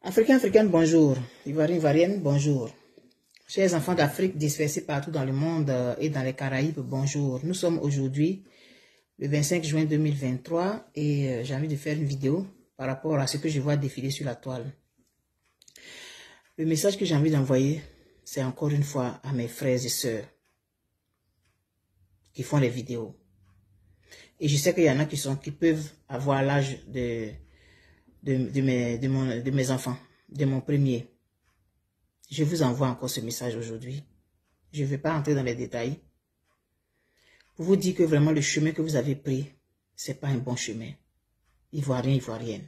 Africains, africaines, bonjour. Ivoirien Ivoirienne bonjour. Chers enfants d'Afrique dispersés partout dans le monde euh, et dans les Caraïbes, bonjour. Nous sommes aujourd'hui le 25 juin 2023 et euh, j'ai envie de faire une vidéo par rapport à ce que je vois défiler sur la toile. Le message que j'ai envie d'envoyer, c'est encore une fois à mes frères et sœurs qui font les vidéos. Et je sais qu'il y en a qui, sont, qui peuvent avoir l'âge de de, mes, enfants, de mon premier. Je vous envoie encore ce message aujourd'hui. Je ne vais pas entrer dans les détails. Pour vous dire que vraiment le chemin que vous avez pris, ce n'est pas un bon chemin. rien, Ivoirien, rien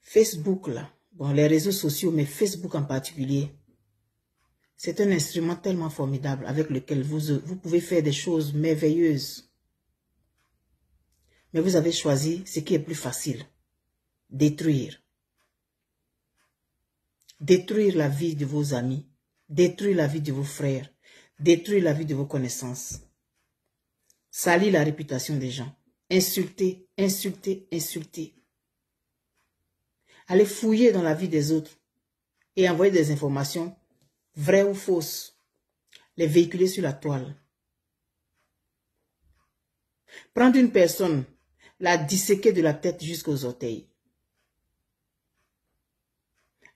Facebook, là, bon, les réseaux sociaux, mais Facebook en particulier, c'est un instrument tellement formidable avec lequel vous, vous pouvez faire des choses merveilleuses mais vous avez choisi ce qui est plus facile. Détruire. Détruire la vie de vos amis, détruire la vie de vos frères, détruire la vie de vos connaissances. Salir la réputation des gens. Insulter, insulter, insulter. Aller fouiller dans la vie des autres et envoyer des informations vraies ou fausses. Les véhiculer sur la toile. Prendre une personne la disséquer de la tête jusqu'aux orteils,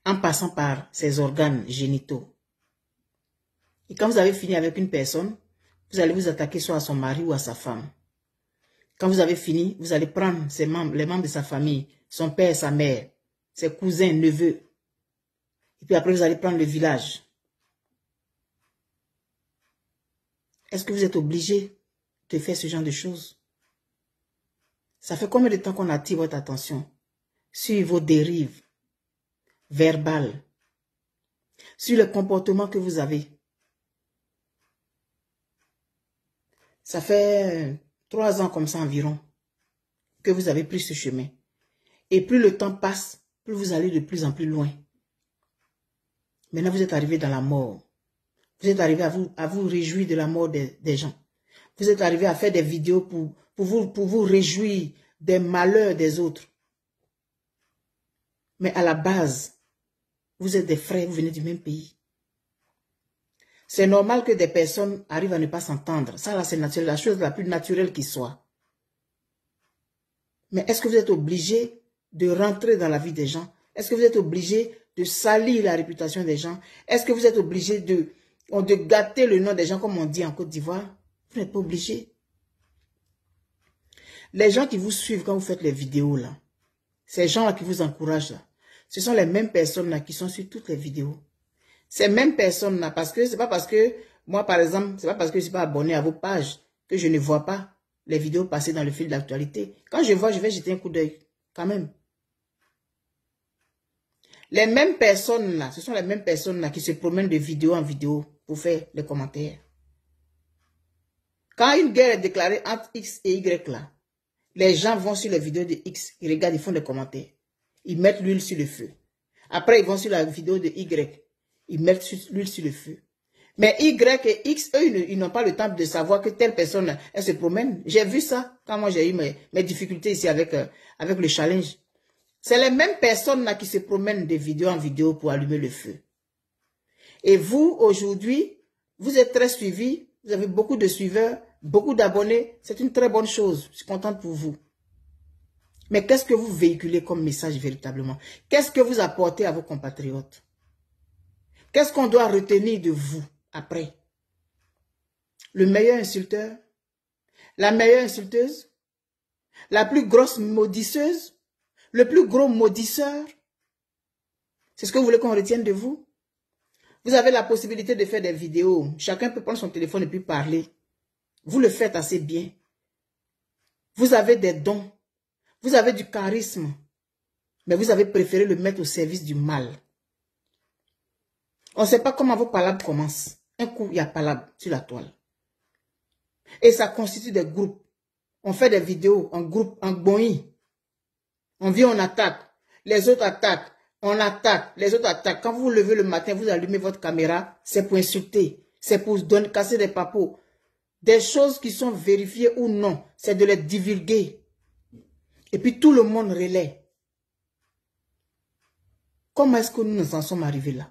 en passant par ses organes génitaux. Et quand vous avez fini avec une personne, vous allez vous attaquer soit à son mari ou à sa femme. Quand vous avez fini, vous allez prendre ses membres, les membres de sa famille, son père, sa mère, ses cousins, neveux. Et puis après, vous allez prendre le village. Est-ce que vous êtes obligé de faire ce genre de choses ça fait combien de temps qu'on attire votre attention sur vos dérives verbales, sur le comportement que vous avez Ça fait euh, trois ans comme ça environ que vous avez pris ce chemin. Et plus le temps passe, plus vous allez de plus en plus loin. Maintenant, vous êtes arrivé dans la mort. Vous êtes arrivé à vous, à vous réjouir de la mort des gens. Vous êtes arrivé à faire des vidéos pour, pour vous, pour vous réjouir des malheurs des autres. Mais à la base, vous êtes des frères, vous venez du même pays. C'est normal que des personnes arrivent à ne pas s'entendre. Ça, là, c'est la chose la plus naturelle qui soit. Mais est-ce que vous êtes obligé de rentrer dans la vie des gens Est-ce que vous êtes obligé de salir la réputation des gens Est-ce que vous êtes obligé de, de gâter le nom des gens comme on dit en Côte d'Ivoire Vous n'êtes pas obligé. Les gens qui vous suivent quand vous faites les vidéos là, ces gens-là qui vous encouragent là, ce sont les mêmes personnes là qui sont sur toutes les vidéos. Ces mêmes personnes là, parce que c'est pas parce que moi par exemple, c'est pas parce que je suis pas abonné à vos pages que je ne vois pas les vidéos passer dans le fil d'actualité. Quand je vois, je vais jeter un coup d'œil quand même. Les mêmes personnes là, ce sont les mêmes personnes là qui se promènent de vidéo en vidéo pour faire les commentaires. Quand une guerre est déclarée entre X et Y là, les gens vont sur les vidéos de X, ils regardent, ils font des commentaires. Ils mettent l'huile sur le feu. Après, ils vont sur la vidéo de Y. Ils mettent l'huile sur le feu. Mais Y et X, eux, ils n'ont pas le temps de savoir que telle personne, elle se promène. J'ai vu ça quand moi j'ai eu mes, difficultés ici avec, euh, avec le challenge. C'est les mêmes personnes là qui se promènent de vidéo en vidéo pour allumer le feu. Et vous, aujourd'hui, vous êtes très suivis, vous avez beaucoup de suiveurs, beaucoup d'abonnés, c'est une très bonne chose. Je suis contente pour vous. Mais qu'est-ce que vous véhiculez comme message véritablement Qu'est-ce que vous apportez à vos compatriotes Qu'est-ce qu'on doit retenir de vous après Le meilleur insulteur La meilleure insulteuse La plus grosse maudisseuse Le plus gros maudisseur C'est ce que vous voulez qu'on retienne de vous Vous avez la possibilité de faire des vidéos. Chacun peut prendre son téléphone et puis parler. Vous le faites assez bien. Vous avez des dons. Vous avez du charisme. Mais vous avez préféré le mettre au service du mal. On ne sait pas comment vos palabres commencent. Un coup, il y a palabre sur la toile. Et ça constitue des groupes. On fait des vidéos en groupe, en boni. On vient, on attaque. Les autres attaquent. On attaque. Les autres attaquent. Quand vous, vous levez le matin, vous allumez votre caméra, c'est pour insulter. C'est pour donner, casser des papots, des choses qui sont vérifiées ou non, c'est de les divulguer. Et puis tout le monde relaie. Comment est-ce que nous nous en sommes arrivés là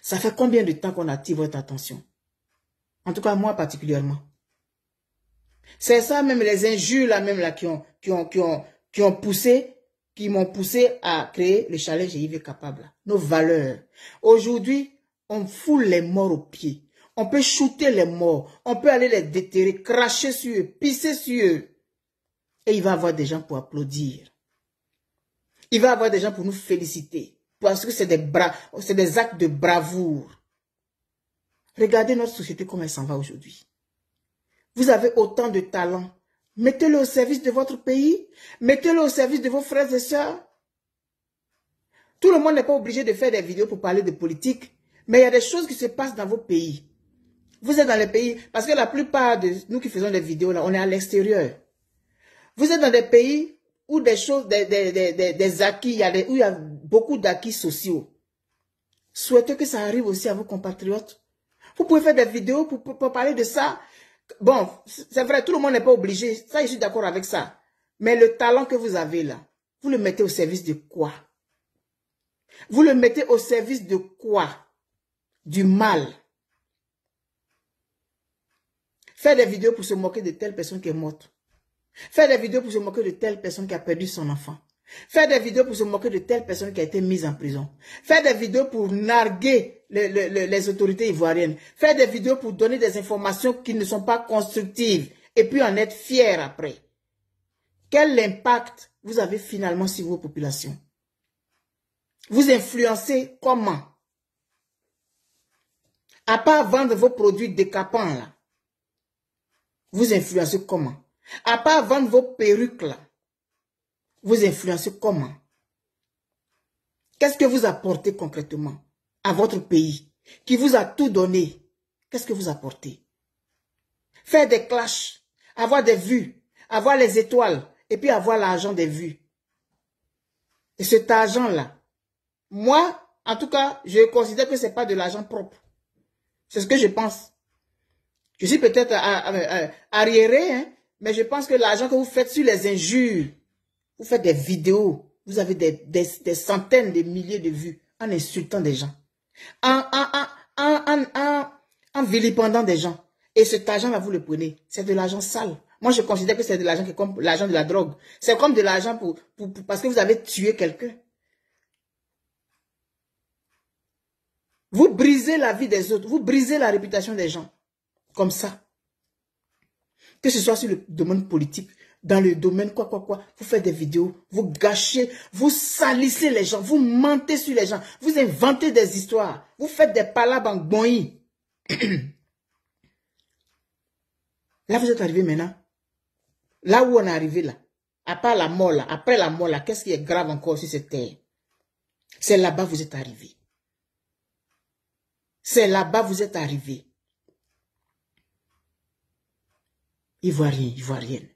Ça fait combien de temps qu'on attire votre attention En tout cas, moi particulièrement. C'est ça même les injures là même là qui ont, qui ont, qui ont, poussé, qui m'ont poussé à créer le challenge Yves Capable. Nos valeurs. Aujourd'hui, on foule les morts aux pieds. On peut shooter les morts. On peut aller les déterrer, cracher sur eux, pisser sur eux. Et il va avoir des gens pour applaudir. Il va avoir des gens pour nous féliciter. Parce que c'est des, des actes de bravoure. Regardez notre société comment elle s'en va aujourd'hui. Vous avez autant de talent. Mettez-le au service de votre pays. Mettez-le au service de vos frères et sœurs. Tout le monde n'est pas obligé de faire des vidéos pour parler de politique. Mais il y a des choses qui se passent dans vos pays. Vous êtes dans les pays, parce que la plupart de nous qui faisons des vidéos, là, on est à l'extérieur. Vous êtes dans des pays où des choses, des, des, des, des acquis, il y a où il y a beaucoup d'acquis sociaux. Souhaitez que ça arrive aussi à vos compatriotes. Vous pouvez faire des vidéos pour, pour parler de ça. Bon, c'est vrai, tout le monde n'est pas obligé. Ça, je suis d'accord avec ça. Mais le talent que vous avez là, vous le mettez au service de quoi Vous le mettez au service de quoi Du mal. Faire des vidéos pour se moquer de telle personne qui est morte. Faire des vidéos pour se moquer de telle personne qui a perdu son enfant. Faire des vidéos pour se moquer de telle personne qui a été mise en prison. Faire des vidéos pour narguer les, autorités ivoiriennes. Faire des vidéos pour donner des informations qui ne sont pas constructives et puis en être fier après. Quel impact vous avez finalement sur vos populations Vous influencez comment À part vendre vos produits décapants là, vous influencez comment À part vendre vos perruques là, vous influencez comment Qu'est-ce que vous apportez concrètement à votre pays qui vous a tout donné Qu'est-ce que vous apportez Faire des clashs, avoir des vues, avoir les étoiles et puis avoir l'argent des vues. Et cet argent-là, moi, en tout cas, je considère que ce n'est pas de l'argent propre. C'est ce que je pense. Je suis peut-être arriéré, hein, mais je pense que l'argent que vous faites sur les injures, vous faites des vidéos, vous avez des, des centaines de milliers de vues en insultant des gens, en, vilipendant des gens. Et cet argent-là, vous le prenez. C'est de l'argent sale. Moi, je considère que c'est de l'argent qui est comme l'argent de la drogue. C'est comme de l'argent pour, parce que vous avez tué quelqu'un. Vous brisez la vie des autres. Vous brisez la réputation des gens comme ça. Que ce soit sur le domaine politique, dans le domaine quoi, quoi, quoi, vous faites des vidéos, vous gâchez, vous salissez les gens, vous mentez sur les gens, vous inventez des histoires, vous faites des palabres en là, vous êtes arrivé maintenant. Là où on est arrivé là. Après la mort là, après la mort là, qu'est-ce qui est grave encore sur cette terre C'est là-bas vous êtes arrivé. C'est là-bas vous êtes arrivé. Ivoirien, Ivoirienne,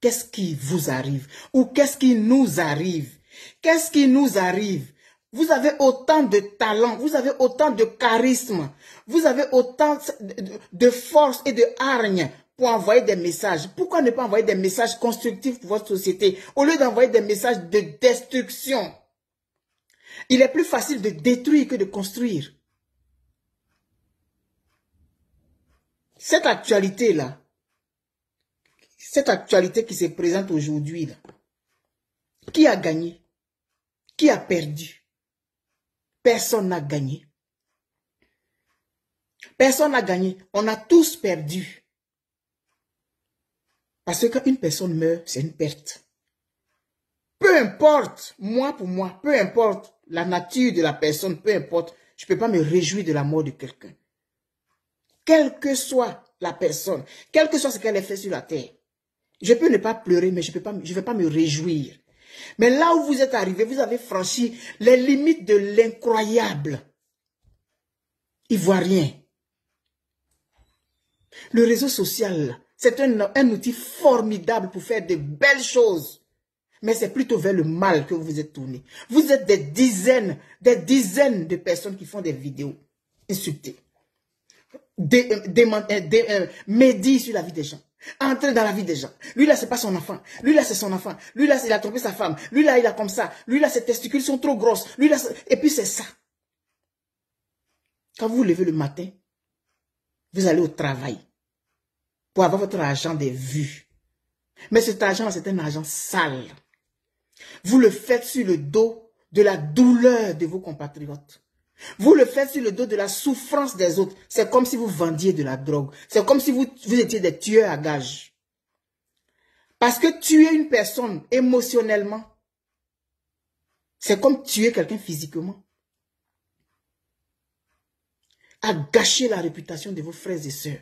qu'est-ce qui vous arrive ou qu'est-ce qui nous arrive Qu'est-ce qui nous arrive Vous avez autant de talent, vous avez autant de charisme, vous avez autant de force et de hargne pour envoyer des messages. Pourquoi ne pas envoyer des messages constructifs pour votre société au lieu d'envoyer des messages de destruction Il est plus facile de détruire que de construire. Cette actualité-là, cette actualité qui se présente aujourd'hui, qui a gagné Qui a perdu Personne n'a gagné. Personne n'a gagné. On a tous perdu. Parce que quand une personne meurt, c'est une perte. Peu importe, moi pour moi, peu importe la nature de la personne, peu importe, je ne peux pas me réjouir de la mort de quelqu'un. Quelle que soit la personne, quel que soit ce qu'elle a fait sur la terre, je peux ne pas pleurer, mais je ne vais pas me réjouir. Mais là où vous êtes arrivé, vous avez franchi les limites de l'incroyable. Ivoirien. Le réseau social, c'est un, outil formidable pour faire de belles choses. Mais c'est plutôt vers le mal que vous vous êtes tourné. Vous êtes des dizaines, des dizaines de personnes qui font des vidéos insultées. des, euh, euh, euh, sur la vie des gens. Entrez dans la vie des gens. Lui là, c'est pas son enfant. Lui là, c'est son enfant. Lui là, il a trompé sa femme. Lui là, il a comme ça. Lui là, ses testicules sont trop grosses. Lui là, et puis c'est ça. Quand vous vous levez le matin, vous allez au travail pour avoir votre argent des vues. Mais cet argent c'est un argent sale. Vous le faites sur le dos de la douleur de vos compatriotes. Vous le faites sur le dos de la souffrance des autres. C'est comme si vous vendiez de la drogue. C'est comme si vous, étiez des tueurs à gages. Parce que tuer une personne émotionnellement, c'est comme tuer quelqu'un physiquement. À gâcher la réputation de vos frères et sœurs.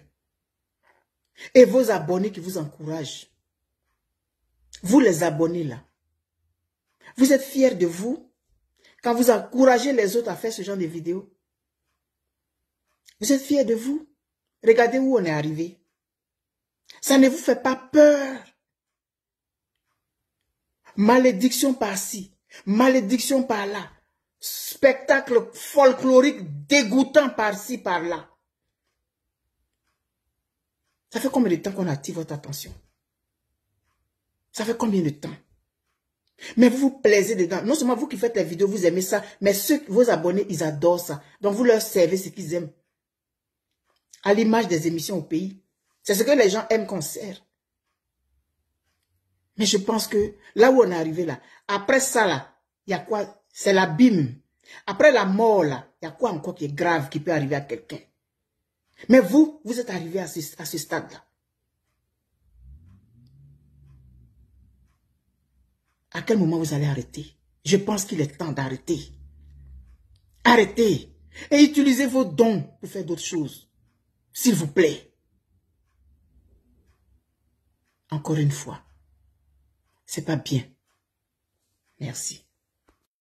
Et vos abonnés qui vous encouragent. Vous les abonnés là. Vous êtes fiers de vous quand vous encouragez les autres à faire ce genre de vidéos, vous êtes fiers de vous. Regardez où on est arrivé. Ça ne vous fait pas peur. Malédiction par-ci, malédiction par-là, spectacle folklorique dégoûtant par-ci, par-là. Ça fait combien de temps qu'on attire votre attention Ça fait combien de temps mais vous vous plaisez dedans. Non seulement vous qui faites la vidéos, vous aimez ça, mais ceux, vos abonnés, ils adorent ça. Donc vous leur servez ce qu'ils aiment. À l'image des émissions au pays. C'est ce que les gens aiment qu'on sert. Mais je pense que là où on est arrivé là, après ça là, il y a quoi C'est l'abîme. Après la mort là, il y a quoi encore qui est grave qui peut arriver à quelqu'un Mais vous, vous êtes arrivé à ce stade là. À quel moment vous allez arrêter Je pense qu'il est temps d'arrêter. Arrêtez et utilisez vos dons pour faire d'autres choses. S'il vous plaît. Encore une fois, c'est pas bien. Merci.